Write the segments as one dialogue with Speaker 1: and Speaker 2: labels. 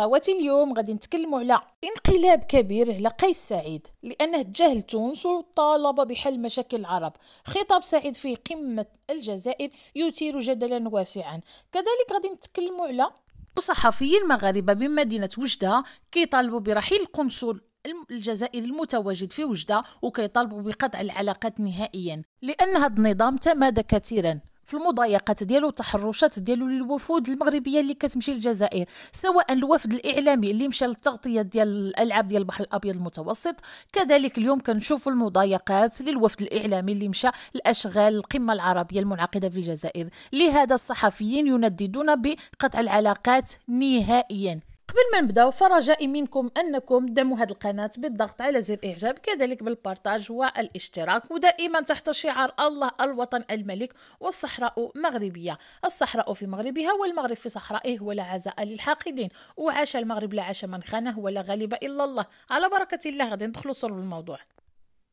Speaker 1: اخواتي اليوم غادي نتكلموا على انقلاب كبير على قيس سعيد لانه تجاهل تونس وطالب بحل مشاكل العرب خطاب سعيد في قمه الجزائر يثير جدلا واسعا كذلك غادي نتكلموا على صحفي المغاربه بمدينه وجده كيطالبوا برحيل القنصل الجزائري المتواجد في وجده وكيطالبوا بقطع العلاقات نهائيا لان هذا النظام تمادى كثيرا في المضايقات ديالو التحرشات ديالو للوفود المغربيه اللي كتمشي للجزائر سواء الوفد الاعلامي اللي مشى للتغطيه ديال الالعاب ديال البحر الابيض المتوسط كذلك اليوم كنشوفوا المضايقات للوفد الاعلامي اللي مشى لاشغال القمه العربيه المنعقده في الجزائر لهذا الصحفيين ينددون بقطع العلاقات نهائيا قبل ما نبداو فرجائي منكم انكم دعموا هذه القناه بالضغط على زر الاعجاب كذلك بالبارتاج والاشتراك ودائما تحت شعار الله الوطن الملك والصحراء مغربيه الصحراء في مغربها والمغرب في صحرائه ولا عزاء للحاقدين وعاش المغرب لا عاش من خانه ولا غالب الا الله على بركه الله غادي ندخلوا صلب الموضوع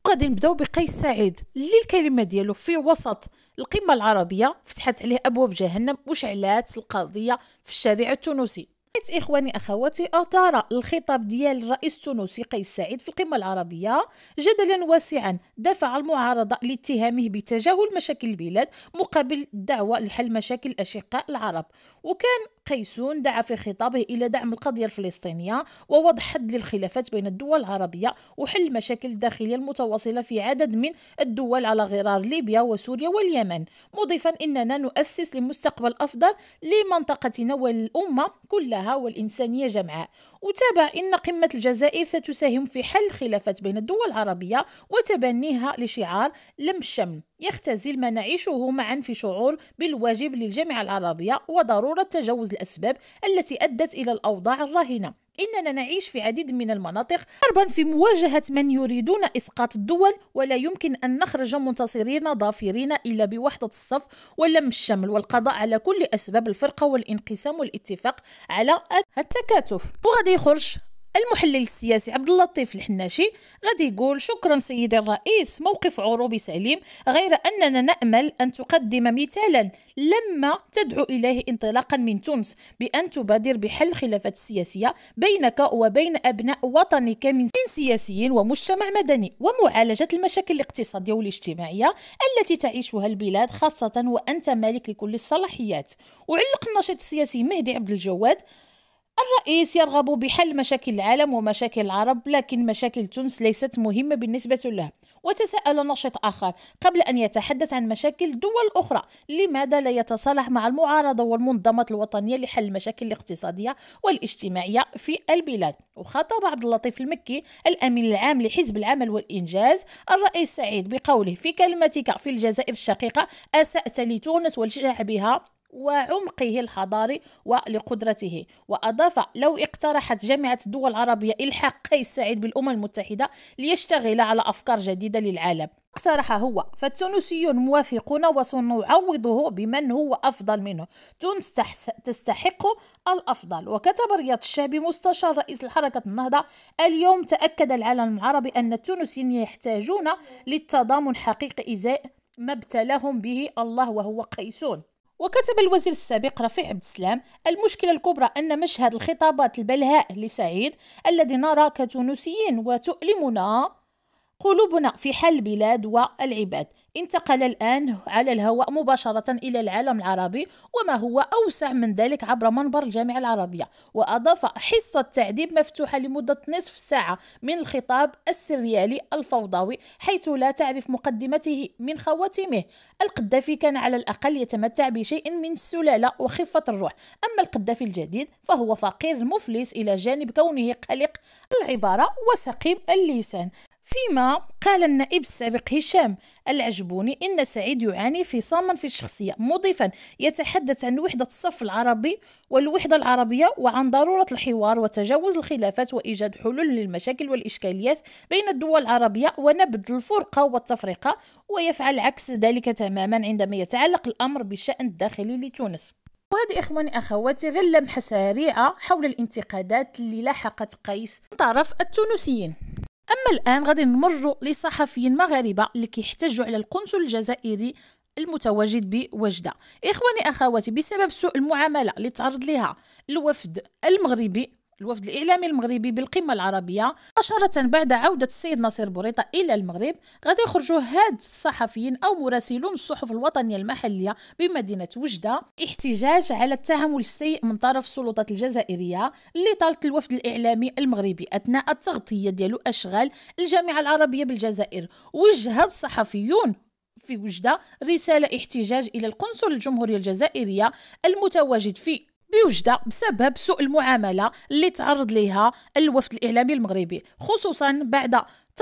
Speaker 1: وغادي نبداو بقيس سعيد اللي الكلمه ديالو في وسط القمه العربيه فتحت عليه ابواب جهنم وشعلات القضيه في الشارع التونسي حيث إخواني أخواتي أثار الخطاب ديال الرئيس التونسي قيس سعيد في القمة العربية جدلا واسعا دفع المعارضة لاتهامه بتجاهل مشاكل البلاد مقابل الدعوة لحل مشاكل أشقاء العرب وكان قيسون دعا في خطابه إلى دعم القضية الفلسطينية ووضع حد للخلافات بين الدول العربية وحل المشاكل الداخلية المتواصلة في عدد من الدول على غرار ليبيا وسوريا واليمن مضيفا إننا نؤسس لمستقبل أفضل لمنطقتنا والأمة كلها والإنسانية جمعاء وتابع إن قمة الجزائر ستساهم في حل الخلافات بين الدول العربية وتبنيها لشعار لم الشمل يختزل ما نعيشه معا في شعور بالواجب للجامعة العربية وضرورة تجاوز الأسباب التي أدت إلى الأوضاع الراهنة إننا نعيش في عديد من المناطق حربا في مواجهة من يريدون إسقاط الدول ولا يمكن أن نخرج منتصرين ظافرين إلا بوحدة الصف ولم الشمل والقضاء على كل أسباب الفرقة والانقسام والاتفاق على التكاتف وغادي يخرج المحلل السياسي عبد اللطيف الحناشي غادي يقول شكرا سيدي الرئيس موقف عروبي سليم غير اننا نامل ان تقدم مثالا لما تدعو اليه انطلاقا من تونس بان تبادر بحل الخلافات السياسيه بينك وبين ابناء وطنك من سياسيين ومجتمع مدني ومعالجه المشاكل الاقتصاديه والاجتماعيه التي تعيشها البلاد خاصه وانت مالك لكل الصلاحيات وعلق الناشط السياسي مهدي عبد الجواد الرئيس يرغب بحل مشاكل العالم ومشاكل العرب لكن مشاكل تونس ليست مهمة بالنسبة له وتساءل ناشط آخر قبل أن يتحدث عن مشاكل دول أخرى لماذا لا يتصالح مع المعارضة والمنظمات الوطنية لحل المشاكل الاقتصادية والاجتماعية في البلاد وخاطب عبد اللطيف المكي الأمين العام لحزب العمل والإنجاز الرئيس سعيد بقوله في كلمتك في الجزائر الشقيقة أسأت لتونس ولشعبها وعمقه الحضاري ولقدرته وأضاف لو اقترحت جامعة الدول العربية إلحاق قيس سعيد بالأمم المتحدة ليشتغل على أفكار جديدة للعالم اقترح هو فالتونسيون موافقون وسنعوضه بمن هو أفضل منه تونس تستحق الأفضل وكتب رياض الشعبي مستشار رئيس الحركة النهضة اليوم تأكد العالم العربي أن التونسيين يحتاجون للتضامن حقيقي إزاء ما ابتلاهم به الله وهو قيسون وكتب الوزير السابق رفيع عبد السلام المشكلة الكبرى أن مشهد الخطابات البلهاء لسعيد الذي نراه كتونسيين وتؤلمنا قلوبنا في حال البلاد والعباد انتقل الآن على الهواء مباشرة إلى العالم العربي وما هو أوسع من ذلك عبر منبر الجامعة العربية وأضاف حصة تعذيب مفتوحة لمدة نصف ساعة من الخطاب السريالي الفوضوي حيث لا تعرف مقدمته من خواتمه القدافي كان على الأقل يتمتع بشيء من السلالة وخفة الروح أما القدافي الجديد فهو فقير مفلس إلى جانب كونه قلق العبارة وسقيم اللسان فيما قال النائب السابق هشام العجبوني إن سعيد يعاني في صاما في الشخصية مضيفا يتحدث عن وحدة الصف العربي والوحدة العربية وعن ضرورة الحوار وتجاوز الخلافات وإيجاد حلول للمشاكل والإشكاليات بين الدول العربية ونبذ الفرقة والتفرقة ويفعل عكس ذلك تماما عندما يتعلق الأمر بالشأن الداخلي لتونس وهذه إخواني أخواتي غير لمحة سريعة حول الانتقادات اللي لاحقت قيس من طرف التونسيين أما الآن غادي نمر لصحفيين مغاربة اللي كيحتجوا على القنصل الجزائري المتواجد بوجدة إخواني أخواتي بسبب سوء المعاملة اللي تعرض لها الوفد المغربي الوفد الإعلامي المغربي بالقمة العربية أشارة بعد عودة السيد ناصر بوريطة إلى المغرب غادي يخرجوا هاد الصحفيين أو مراسلون الصحف الوطنية المحلية بمدينة وجدة احتجاج على التعامل السيء من طرف السلطات الجزائرية اللي طالت الوفد الإعلامي المغربي أثناء التغطية ديالو أشغال الجامعة العربية بالجزائر وجه الصحفيون في وجدة رسالة احتجاج إلى القنصل الجمهورية الجزائرية المتواجد في بوجدة بسبب سوء المعاملة اللي تعرض ليها الوفد الإعلامي المغربي خصوصا بعد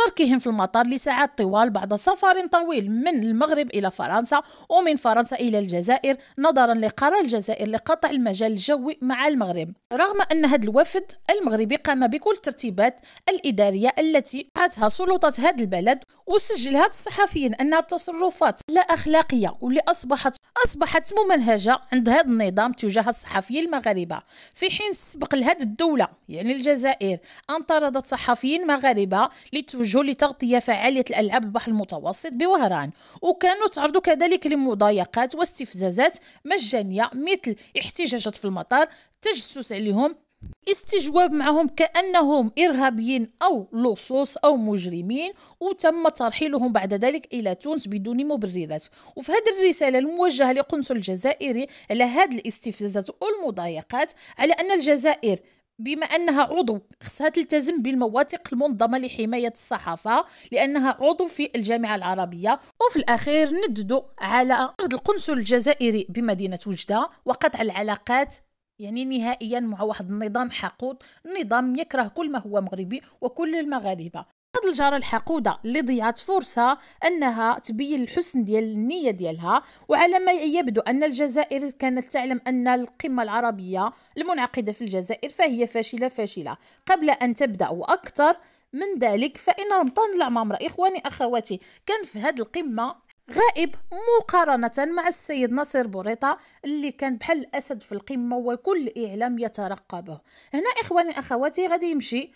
Speaker 1: تركهم في المطار لساعات طوال بعد سفر طويل من المغرب إلى فرنسا ومن فرنسا إلى الجزائر نظرا لقرار الجزائر لقطع المجال الجوي مع المغرب رغم أن هذا الوفد المغربي قام بكل الترتيبات الإدارية التي أعطتها سلطات هذا البلد وسجلها الصحفيين أنها تصرفات لا أخلاقية واللي أصبحت أصبحت ممنهجة عند هذا النظام تجاه الصحفيين المغاربة في حين سبق لهذه الدولة يعني الجزائر أن طردت صحفيين مغاربة لتوجه توجه لتغطية فعالية الألعاب البحر المتوسط بوهران وكانوا تعرضوا كذلك لمضايقات واستفزازات مجانية مثل احتجاجات في المطار تجسس عليهم استجواب معهم كأنهم إرهابيين أو لصوص أو مجرمين وتم ترحيلهم بعد ذلك إلى تونس بدون مبررات وفي هذه الرسالة الموجهة لقنصل الجزائري على هذه الاستفزازات والمضايقات على أن الجزائر بما أنها عضو خصها تلتزم بالمواثيق المنظمة لحماية الصحافة لأنها عضو في الجامعة العربية وفي الأخير نددوا على عرض القنصل الجزائري بمدينة وجدة وقطع العلاقات يعني نهائيا مع واحد النظام حقود نظام يكره كل ما هو مغربي وكل المغاربة هاد الجاره الحقوده اللي ضيعت فرصه انها تبين الحسن ديال النيه ديالها وعلى ما يبدو ان الجزائر كانت تعلم ان القمه العربيه المنعقده في الجزائر فهي فاشله فاشله قبل ان تبدا واكثر من ذلك فان رمضان العمامره اخواني اخواتي كان في هذه القمه غائب مقارنة مع السيد ناصر بوريطة اللي كان بحال الأسد في القمة وكل إعلام يترقبه هنا إخواني أخواتي غادي يمشي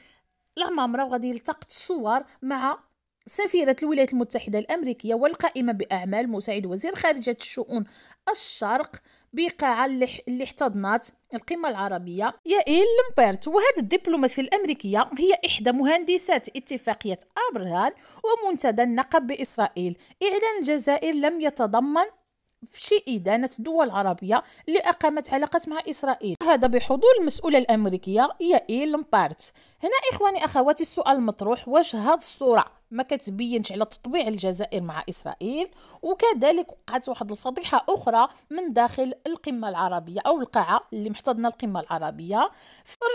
Speaker 1: العمامرة وغادي يلتقط الصور مع سفيرة الولايات المتحدة الأمريكية والقائمة بأعمال مساعد وزير خارجية الشؤون الشرق بقاعة اللي احتضنت القمة العربية يائيل لمبرت وهذه الدبلوماسية الأمريكية هي إحدى مهندسات اتفاقية أبرهان ومنتدى النقب بإسرائيل إعلان الجزائر لم يتضمن في إدانة دول عربية اللي أقامت علاقات مع إسرائيل هذا بحضور المسؤولة الأمريكية يائيل لمبارت هنا إخواني أخواتي السؤال المطروح واش هاد الصورة ما كتبينش على تطبيع الجزائر مع إسرائيل وكذلك وقعت واحد الفضيحة أخرى من داخل القمة العربية أو القاعة اللي محتضنة القمة العربية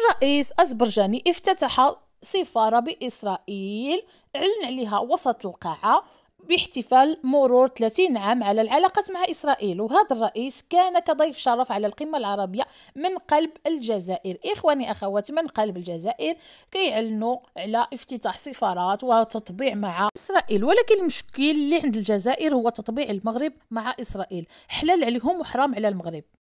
Speaker 1: الرئيس أزبرجاني افتتح سفارة بإسرائيل أعلن عليها وسط القاعة باحتفال مرور 30 عام على العلاقة مع إسرائيل وهذا الرئيس كان كضيف شرف على القمة العربية من قلب الجزائر إخواني أخوات من قلب الجزائر كيعلنوا على افتتاح سفارات وتطبيع مع إسرائيل ولكن المشكل اللي عند الجزائر هو تطبيع المغرب مع إسرائيل حلال عليهم وحرام على المغرب